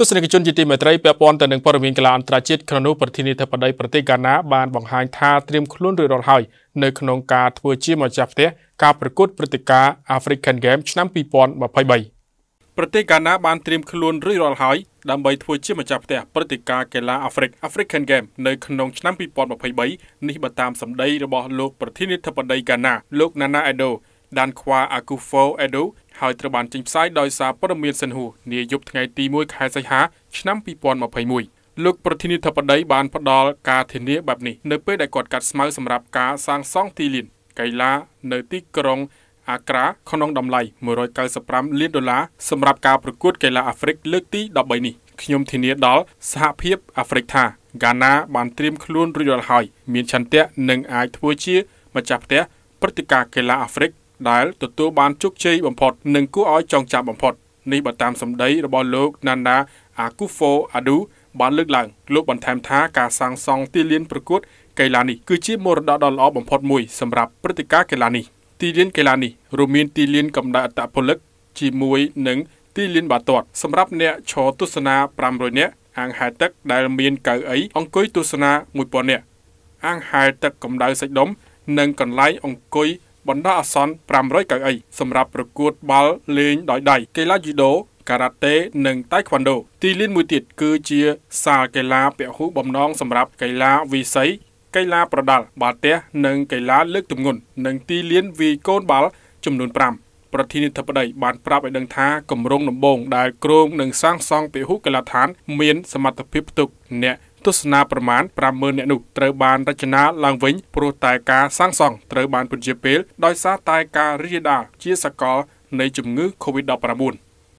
ទស្សនិកជនជាទីមេត្រីពាក់ព័ន្ធទៅនឹងព័ត៌មានកីឡាអន្តរជាតិក្នុងនោះប្រធានាធិបតីប្រទេសកាណាបានបង្ហាញថាត្រៀមខ្លួនរួចរាល់ហើយនៅក្នុងការធ្វើជាម្ចាស់ផ្ទះការប្រកួតព្រឹត្តិការណ៍ African Game ឆ្នាំ2023ប្រទេសកាណាបានត្រៀមខ្លួនរួចរាល់ហើយដើម្បីធ្វើជាម្ចាស់ផ្ទះព្រឹត្តិការណ៍កីឡា Afric African Game នៅក្នុងឆ្នាំ2023នេះបើតាមសម្ដីរបស់លោក ប្រធានាធិបតីកាណាលោក Nana Addo ដានខ្វាអាគូហ្វូអេដូហើយត្រូវបានចេញផ្សាយដោយសារព័ត៌មានសិនហ៊ូនាយប់ថ្ងៃទី1ខែសីហាឆ្នាំ2021លោកប្រធានាធិបតីបានផ្ដល់ការធានាបែបនេះនៅពេលដែលគាត់កាត់ស្មៅសម្រាប់ការសាងសង់ទីលានកីឡានៅទីក្រុងអាក្រាក្នុងតម្លៃ195លានដុល្លារសម្រាប់ការប្រកួតកីឡាអាហ្វ្រិកលើកទី13នេះខ្ញុំធានាដល់សហភាពអាហ្វ្រិកថាហ្គាណាបានត្រៀមខ្លួនរួចរាល់ហើយមានឆន្ទៈនិងអាចធ្វើជា ម្ចាស់ផ្ទះព្រឹត្តិការណ៍កីឡាអាហ្វ្រិកដែលទទួលបានជោគជ័យបំផុតនិងគួរឲ្យចងចាំបំផុតនេះបើតាមសម្ដីរបស់លោក Nanda Akufo Addo បានលើកឡើងលោកបន្ថែមថាការសាងសង់ទីលានប្រកួត កីឡានេះគឺជាមរតកដ៏ល្អបំផុតមួយសម្រាប់ព្រឹត្តិការណ៍កីឡានេះទីលានកីឡានេះរួមមានទីលានកម្ដៅអត្តពលិកជាមួយនឹងទីលានបាទាត់សម្រាប់អ្នកឈរទស្សនា500នាក់អាងហែលទឹកដែលមានកៅអីអង្គុយទស្សនា1000នាក់អាងហែលទឹកកម្ដៅសាច់ដុំនិងកន្លែងអង្គុយបណ្ដោះអាសន្ន500កៅអីសម្រាប់ប្រកួតបាល់លេងដោយដៃកីឡាយូដូការ៉ាតេនិងតៃក្វាន់ដូ ទីលានមួយទៀតគឺជា សាលកីឡាពហុបំណងសម្រាប់កីឡាវិស័យកីឡា ប្រដាល់បាល់ទះនិងកីឡាលើកទម្ងន់និងទីលានវាយកូនបាល់ចំនួន5ប្រធានាធិបតីបានប្រាប់ឲ្យដឹងថាគម្រោងដំបងដែលគ្រោងនឹងសាងសង់ពហុកីឡាដ្ឋានមាន សមត្ថភាពផ្ទុកអ្នកទស្សនាប្រមាណ50,000នាក់នោះត្រូវបានរចនាឡើងវិញព្រោះតែការសាងសង់ត្រូវបានពន្យាពេល ដោយសារតែការរីករាលដាលជាសកលនៃជំងឺ Covid-19